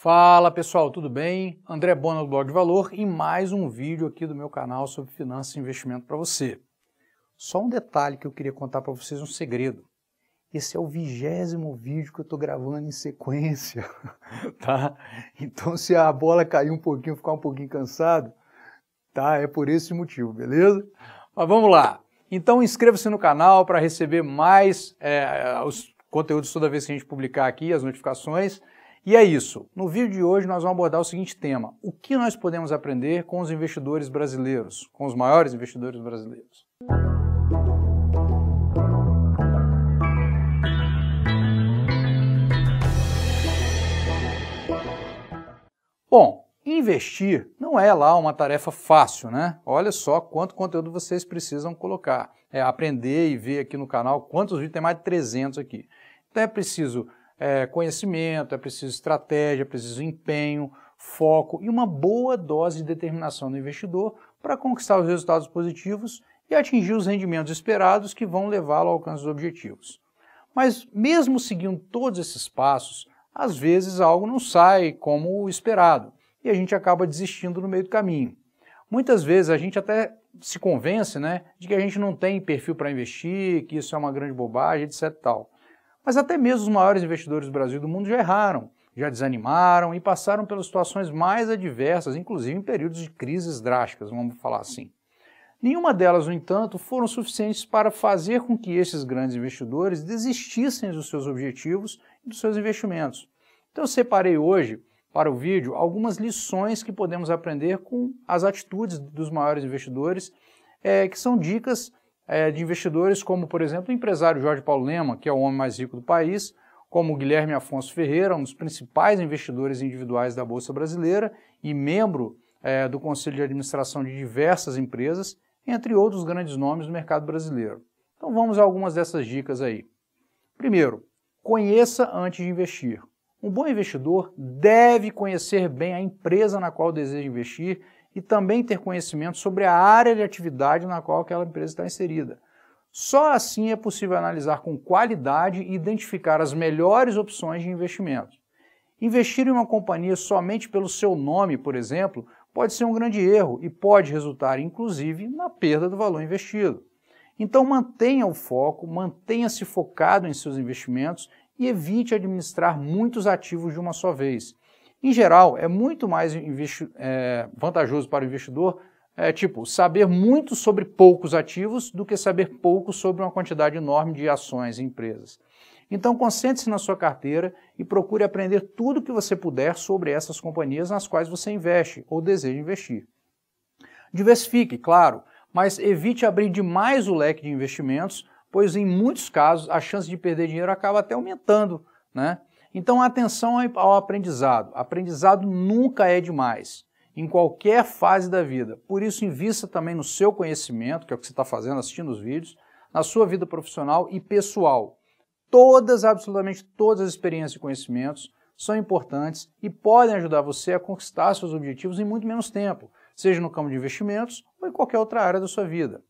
Fala pessoal, tudo bem? André Bona do Blog de Valor e mais um vídeo aqui do meu canal sobre finanças e investimento para você. Só um detalhe que eu queria contar para vocês um segredo. Esse é o vigésimo vídeo que eu estou gravando em sequência, tá? Então se a bola cair um pouquinho, ficar um pouquinho cansado, tá? É por esse motivo, beleza? Mas vamos lá. Então inscreva-se no canal para receber mais é, os conteúdos toda vez que a gente publicar aqui, as notificações. E é isso. No vídeo de hoje nós vamos abordar o seguinte tema: o que nós podemos aprender com os investidores brasileiros, com os maiores investidores brasileiros? Bom, investir não é lá uma tarefa fácil, né? Olha só quanto conteúdo vocês precisam colocar. É aprender e ver aqui no canal quantos vídeos, tem mais de 300 aqui. Então é preciso é, conhecimento, é preciso estratégia, é preciso empenho, foco e uma boa dose de determinação do investidor para conquistar os resultados positivos e atingir os rendimentos esperados que vão levá-lo ao alcance dos objetivos. Mas, mesmo seguindo todos esses passos, às vezes algo não sai como o esperado e a gente acaba desistindo no meio do caminho. Muitas vezes a gente até se convence né, de que a gente não tem perfil para investir, que isso é uma grande bobagem, etc. Tal mas até mesmo os maiores investidores do Brasil e do mundo já erraram, já desanimaram e passaram pelas situações mais adversas, inclusive em períodos de crises drásticas, vamos falar assim. Nenhuma delas, no entanto, foram suficientes para fazer com que esses grandes investidores desistissem dos seus objetivos e dos seus investimentos. Então, eu separei hoje para o vídeo algumas lições que podemos aprender com as atitudes dos maiores investidores, é, que são dicas é, de investidores como, por exemplo, o empresário Jorge Paulo Lema, que é o homem mais rico do país, como Guilherme Afonso Ferreira, um dos principais investidores individuais da Bolsa Brasileira e membro é, do Conselho de Administração de diversas empresas, entre outros grandes nomes do mercado brasileiro. Então vamos a algumas dessas dicas aí. Primeiro, conheça antes de investir. Um bom investidor deve conhecer bem a empresa na qual deseja investir e também ter conhecimento sobre a área de atividade na qual aquela empresa está inserida. Só assim é possível analisar com qualidade e identificar as melhores opções de investimento. Investir em uma companhia somente pelo seu nome, por exemplo, pode ser um grande erro e pode resultar, inclusive, na perda do valor investido. Então mantenha o foco, mantenha-se focado em seus investimentos e evite administrar muitos ativos de uma só vez. Em geral, é muito mais é, vantajoso para o investidor, é, tipo, saber muito sobre poucos ativos do que saber pouco sobre uma quantidade enorme de ações e empresas. Então, concentre-se na sua carteira e procure aprender tudo o que você puder sobre essas companhias nas quais você investe ou deseja investir. Diversifique, claro, mas evite abrir demais o leque de investimentos, pois em muitos casos a chance de perder dinheiro acaba até aumentando, né? Então, atenção ao aprendizado. Aprendizado nunca é demais, em qualquer fase da vida. Por isso, invista também no seu conhecimento, que é o que você está fazendo assistindo os vídeos, na sua vida profissional e pessoal. Todas, absolutamente todas as experiências e conhecimentos são importantes e podem ajudar você a conquistar seus objetivos em muito menos tempo, seja no campo de investimentos ou em qualquer outra área da sua vida.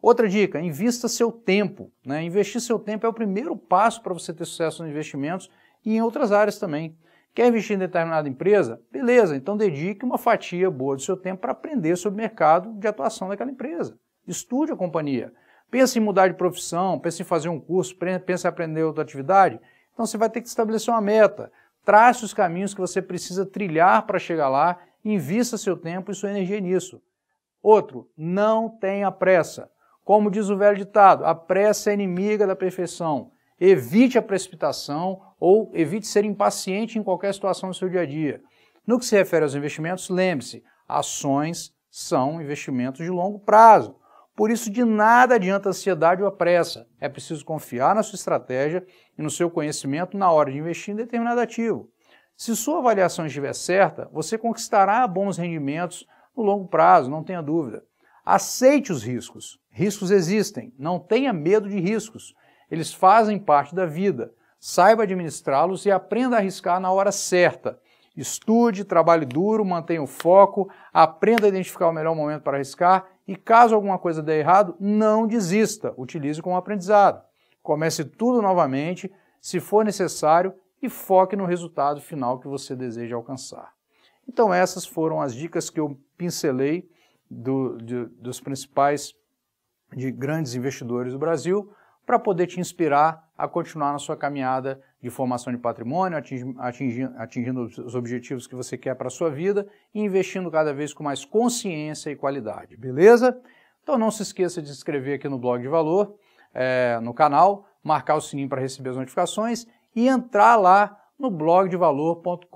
Outra dica, invista seu tempo. Né? Investir seu tempo é o primeiro passo para você ter sucesso nos investimentos e em outras áreas também. Quer investir em determinada empresa? Beleza, então dedique uma fatia boa do seu tempo para aprender sobre o mercado de atuação daquela empresa. Estude a companhia. Pensa em mudar de profissão, pensa em fazer um curso, pensa em aprender outra atividade. Então você vai ter que estabelecer uma meta. Trace os caminhos que você precisa trilhar para chegar lá, invista seu tempo e sua energia nisso. Outro, não tenha pressa. Como diz o velho ditado, a pressa é inimiga da perfeição. Evite a precipitação, ou evite ser impaciente em qualquer situação do seu dia a dia. No que se refere aos investimentos, lembre-se, ações são investimentos de longo prazo. Por isso, de nada adianta ansiedade ou a pressa. É preciso confiar na sua estratégia e no seu conhecimento na hora de investir em determinado ativo. Se sua avaliação estiver certa, você conquistará bons rendimentos no longo prazo, não tenha dúvida. Aceite os riscos. Riscos existem. Não tenha medo de riscos. Eles fazem parte da vida saiba administrá-los e aprenda a arriscar na hora certa. Estude, trabalhe duro, mantenha o foco, aprenda a identificar o melhor momento para arriscar e, caso alguma coisa dê errado, não desista, utilize como aprendizado. Comece tudo novamente, se for necessário, e foque no resultado final que você deseja alcançar. Então, essas foram as dicas que eu pincelei do, de, dos principais de grandes investidores do Brasil para poder te inspirar a continuar na sua caminhada de formação de patrimônio, atingindo, atingindo os objetivos que você quer para a sua vida e investindo cada vez com mais consciência e qualidade, beleza? Então não se esqueça de se inscrever aqui no blog de valor, é, no canal, marcar o sininho para receber as notificações e entrar lá no blogdevalor.com.br,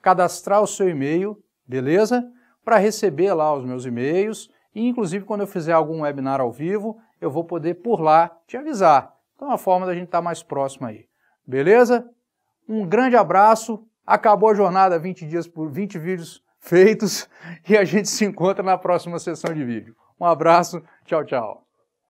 cadastrar o seu e-mail, beleza? Para receber lá os meus e-mails e inclusive quando eu fizer algum webinar ao vivo, eu vou poder por lá te avisar. Então é uma forma da gente estar tá mais próximo aí. Beleza? Um grande abraço. Acabou a jornada 20 dias por 20 vídeos feitos e a gente se encontra na próxima sessão de vídeo. Um abraço, tchau, tchau.